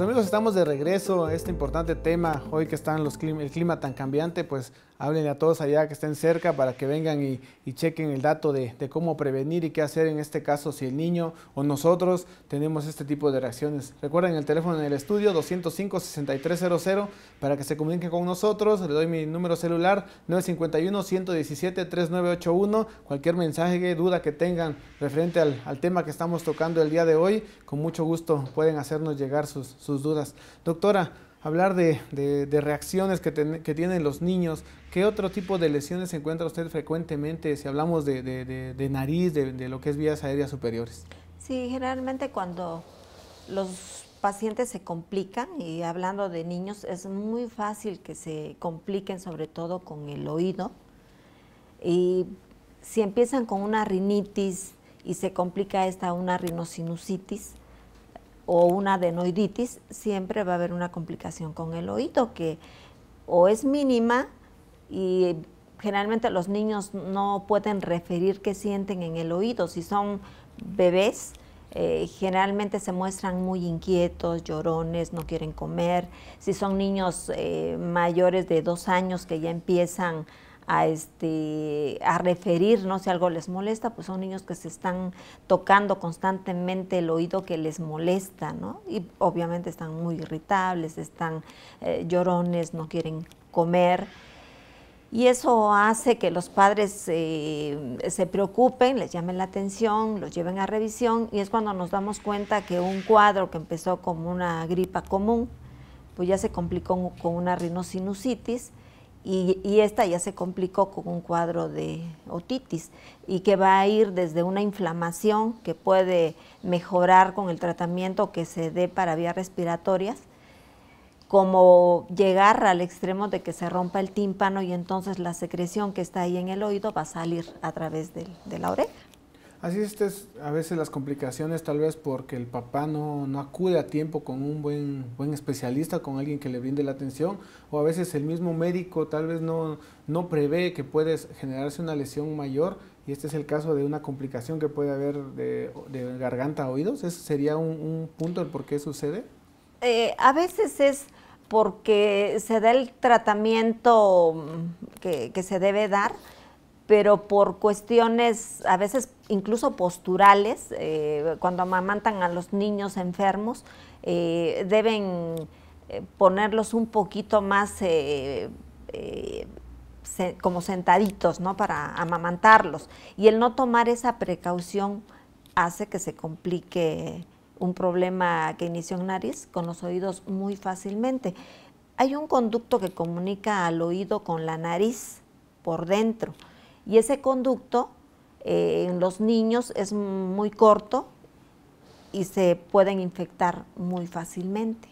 Pues, amigos, estamos de regreso a este importante tema. Hoy que está el clima tan cambiante, pues hablen a todos allá que estén cerca para que vengan y, chequen el dato de, cómo prevenir y qué hacer en este caso si el niño o nosotros tenemos este tipo de reacciones. Recuerden el teléfono en el estudio 205-6300 para que se comuniquen con nosotros. Le doy mi número celular 951-117-3981. Cualquier mensaje, duda que tengan referente al, tema que estamos tocando el día de hoy, con mucho gusto pueden hacernos llegar sus dudas. Doctora, hablar de, reacciones que, tienen los niños, ¿qué otro tipo de lesiones encuentra usted frecuentemente si hablamos de, nariz, de, lo que es vías aéreas superiores? Sí, generalmente cuando los pacientes se complican, y hablando de niños, es muy fácil que se compliquen sobre todo con el oído. Y si empiezan con una rinitis y se complica esta una rinosinusitis, o una adenoiditis, siempre va a haber una complicación con el oído que o es mínima y generalmente los niños no pueden referir qué sienten en el oído. Si son bebés, eh, generalmente se muestran muy inquietos, llorones, no quieren comer. Si son niños eh, mayores de dos años que ya empiezan a, este, referir, ¿no? Si algo les molesta, pues son niños que se están tocando constantemente el oído que les molesta, ¿no? Y obviamente están muy irritables, están eh, llorones, no quieren comer. Y eso hace que los padres eh, se preocupen, les llamen la atención, los lleven a revisión y es cuando nos damos cuenta que un cuadro que empezó como una gripa común, pues ya se complicó con una rinosinusitis y, esta ya se complicó con un cuadro de otitis y que va a ir desde una inflamación que puede mejorar con el tratamiento que se dé para vías respiratorias, como llegar al extremo de que se rompa el tímpano y entonces la secreción que está ahí en el oído va a salir a través de la oreja. Así es, a veces las complicaciones tal vez porque el papá no, acude a tiempo con un buen, buen especialista, con alguien que le brinde la atención, o a veces el mismo médico tal vez no, no prevé que puede generarse una lesión mayor, y este es el caso de una complicación que puede haber de, garganta oídos. ¿Ese sería un, punto del por qué sucede? Eh, a veces es porque se da el tratamiento que, que se debe dar, pero por cuestiones a veces incluso posturales, eh, cuando amamantan a los niños enfermos, eh, deben eh, ponerlos un poquito más como sentaditos, ¿no? Para amamantarlos. Y el no tomar esa precaución hace que se complique un problema que inició en nariz con los oídos muy fácilmente. Hay un conducto que comunica al oído con la nariz por dentro y ese conducto eh, en los niños es muy corto y se pueden infectar muy fácilmente.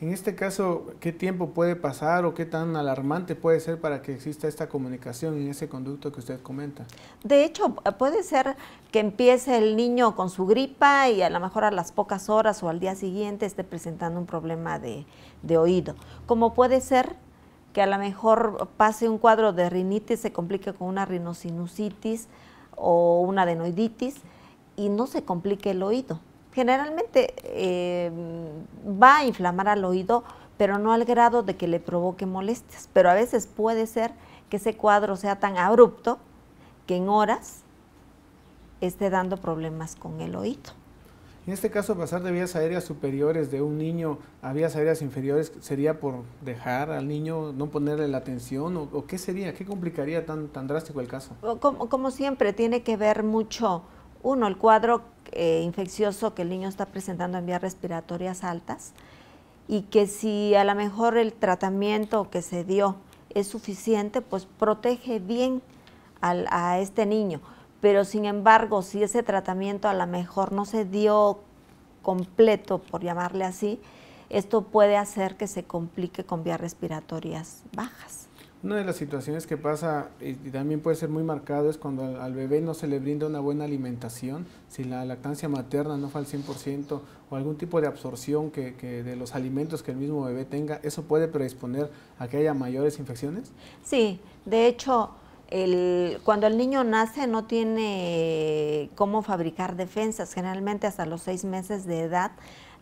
En este caso, ¿qué tiempo puede pasar o qué tan alarmante puede ser para que exista esta comunicación en ese conducto que usted comenta? De hecho, puede ser que empiece el niño con su gripa y a lo mejor a las pocas horas o al día siguiente esté presentando un problema de, oído. Como puede ser que a lo mejor pase un cuadro de rinitis, se complique con una rinosinusitis o una adenoiditis y no se complique el oído. Generalmente eh, va a inflamar al oído, pero no al grado de que le provoque molestias. Pero a veces puede ser que ese cuadro sea tan abrupto que en horas esté dando problemas con el oído. En este caso, pasar de vías aéreas superiores de un niño a vías aéreas inferiores sería por dejar al niño, no ponerle la atención, o, qué sería, qué complicaría tan, tan drástico el caso. Como, siempre, tiene que ver mucho, uno, el cuadro eh, infeccioso que el niño está presentando en vías respiratorias altas, y que si a lo mejor el tratamiento que se dio es suficiente, pues protege bien a este niño pero sin embargo, si ese tratamiento a lo mejor no se dio completo, por llamarle así, esto puede hacer que se complique con vías respiratorias bajas. Una de las situaciones que pasa y también puede ser muy marcado es cuando al, bebé no se le brinda una buena alimentación, si la lactancia materna no fue al 100% o algún tipo de absorción que, que, de los alimentos que el mismo bebé tenga, ¿eso puede predisponer a que haya mayores infecciones? Sí, de hecho, cuando el niño nace no tiene cómo fabricar defensas, generalmente hasta los seis meses de edad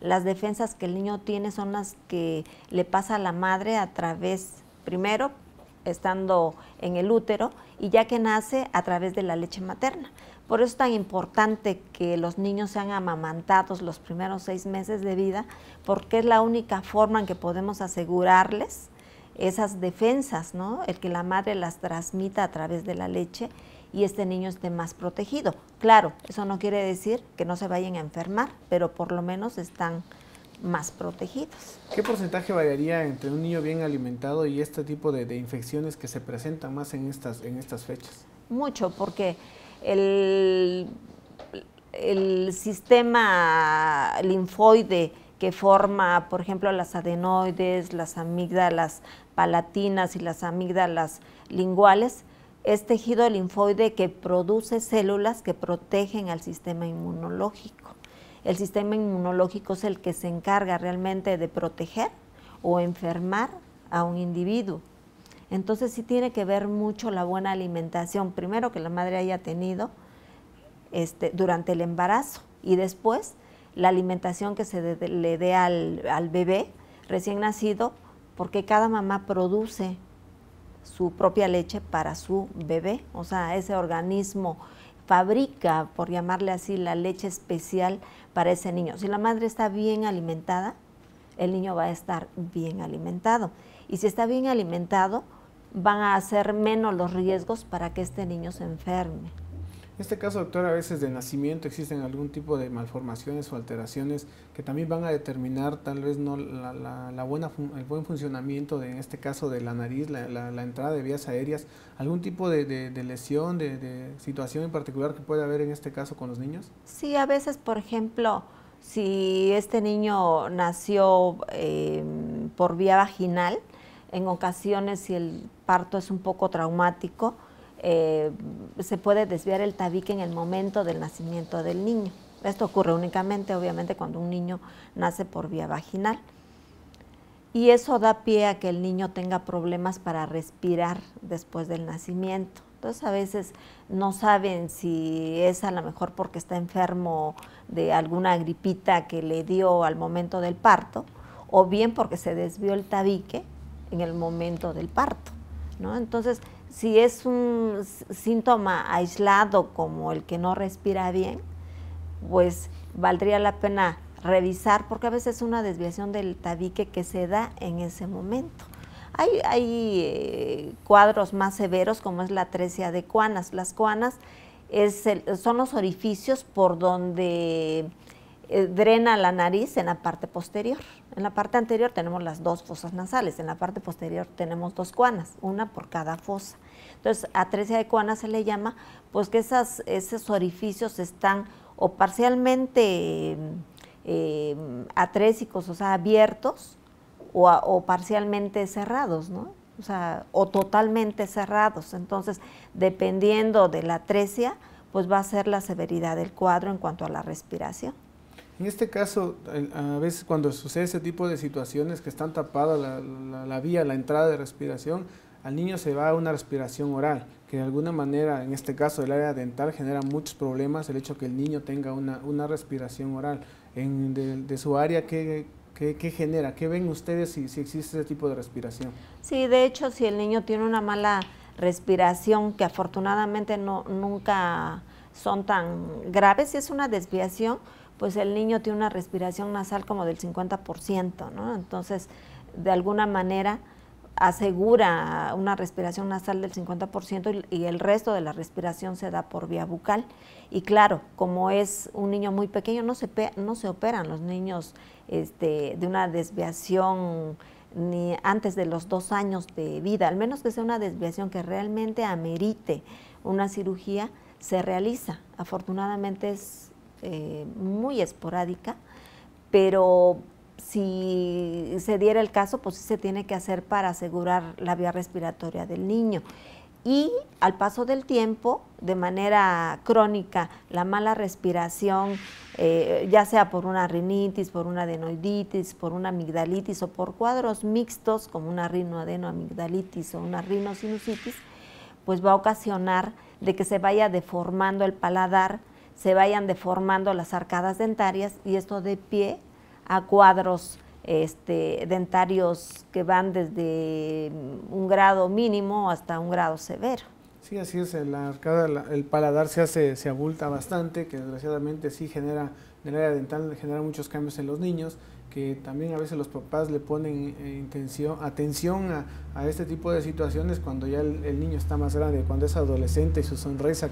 las defensas que el niño tiene son las que le pasa a la madre a través, primero, estando en el útero y ya que nace a través de la leche materna. Por eso es tan importante que los niños sean amamantados los primeros seis meses de vida, porque es la única forma en que podemos asegurarles esas defensas, ¿no? El que la madre las transmita a través de la leche y este niño esté más protegido. Claro, eso no quiere decir que no se vayan a enfermar, pero por lo menos están más protegidos. ¿Qué porcentaje variaría entre un niño bien alimentado y este tipo de, infecciones que se presentan más en estas, en estas fechas? Mucho, porque el, el sistema linfoide que forma, por ejemplo, las adenoides, las amígdalas palatinas y las amígdalas linguales, es tejido linfoide que produce células que protegen al sistema inmunológico. El sistema inmunológico es el que se encarga realmente de proteger o enfermar a un individuo. Entonces sí tiene que ver mucho la buena alimentación, primero que la madre haya tenido este, durante el embarazo y después la alimentación que se le dé al, al, bebé recién nacido, porque cada mamá produce su propia leche para su bebé, o sea, ese organismo fabrica, por llamarle así, la leche especial para ese niño. Si la madre está bien alimentada, el niño va a estar bien alimentado. Y si está bien alimentado, van a hacer menos los riesgos para que este niño se enferme. En este caso, doctor, a veces de nacimiento existen algún tipo de malformaciones o alteraciones que también van a determinar tal vez no la, buena, el buen funcionamiento, de, en este caso, de la nariz, la, entrada de vías aéreas, algún tipo de, de, lesión, de, situación en particular que puede haber en este caso con los niños. Sí, a veces, por ejemplo, si este niño nació eh, por vía vaginal, en ocasiones si el parto es un poco traumático, eh, se puede desviar el tabique en el momento del nacimiento del niño. Esto ocurre únicamente, obviamente, cuando un niño nace por vía vaginal. Y eso da pie a que el niño tenga problemas para respirar después del nacimiento. Entonces a veces no saben si es a lo mejor porque está enfermo de alguna gripita que le dio al momento del parto o bien porque se desvió el tabique en el momento del parto. ¿no? Entonces si es un síntoma aislado como el que no respira bien, pues valdría la pena revisar porque a veces es una desviación del tabique que se da en ese momento. Hay, eh, cuadros más severos como es la atresia de cuanas. Las cuanas es son los orificios por donde eh, drena la nariz en la parte posterior. En la parte anterior tenemos las dos fosas nasales, en la parte posterior tenemos dos cuanas, una por cada fosa. Entonces, atresia de cuana se le llama, pues que esos orificios están o parcialmente eh, atrésicos, o sea, abiertos, o, parcialmente cerrados, O sea, o totalmente cerrados. Entonces, dependiendo de la atresia, pues va a ser la severidad del cuadro en cuanto a la respiración. En este caso, a veces cuando sucede ese tipo de situaciones que están tapadas la, vía, la entrada de respiración, al niño se va a una respiración oral, que de alguna manera, en este caso el área dental, genera muchos problemas el hecho que el niño tenga una, una respiración oral. En, de, su área, ¿qué, genera? ¿Qué ven ustedes si, existe ese tipo de respiración? Sí, de hecho, si el niño tiene una mala respiración, que afortunadamente no, nunca son tan graves, si es una desviación, pues el niño tiene una respiración nasal como del 50%, ¿no? Entonces, de alguna manera asegura una respiración nasal del 50% y, el resto de la respiración se da por vía bucal. Y claro, como es un niño muy pequeño, no se, no se operan los niños este, de una desviación ni antes de los dos años de vida, al menos que sea una desviación que realmente amerite una cirugía, se realiza. Afortunadamente es eh, muy esporádica, pero si se diera el caso, pues se tiene que hacer para asegurar la vía respiratoria del niño. Y al paso del tiempo, de manera crónica, la mala respiración, eh, ya sea por una rinitis, por una adenoiditis, por una amigdalitis o por cuadros mixtos como una rinoadenoamigdalitis o una rinosinusitis, pues va a ocasionar de que se vaya deformando el paladar se vayan deformando las arcadas dentarias y esto de pie a cuadros este, dentarios que van desde un grado mínimo hasta un grado severo. Sí, así es, la arcada, el paladar se hace, se abulta bastante, que desgraciadamente sí genera, en el área dental genera muchos cambios en los niños, que también a veces los papás le ponen eh, atención a, este tipo de situaciones cuando ya el, niño está más grande, cuando es adolescente y su sonrisa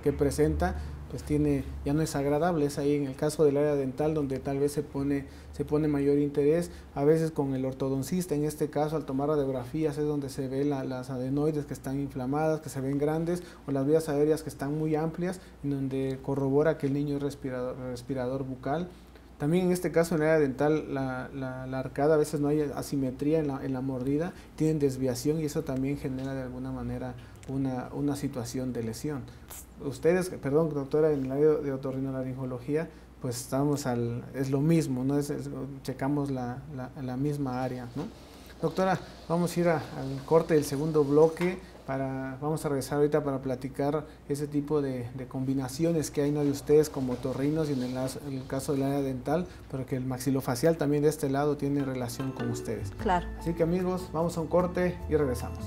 que presenta pues tiene, ya no es agradable, es ahí en el caso del área dental donde tal vez se pone, se pone mayor interés, a veces con el ortodoncista, en este caso al tomar radiografías es donde se ve las adenoides que están inflamadas, que se ven grandes, o las vías aéreas que están muy amplias, en donde corrobora que el niño es respirador, bucal. También en este caso en el área dental la, arcada a veces no hay asimetría en la, en la mordida, tienen desviación y eso también genera de alguna manera una, una situación de lesión. Ustedes, perdón, doctora, en el área de otorrinolaringología, pues estamos al, es lo mismo, ¿no? Es, checamos la, la, misma área, ¿no? Doctora, vamos a ir al corte del segundo bloque, para, vamos a regresar ahorita para platicar ese tipo de, combinaciones que hay ¿no? de ustedes como torrinos y en el, en el, caso del área dental, pero que el maxilofacial también de este lado tiene relación con ustedes. Claro. Así que amigos, vamos a un corte y regresamos.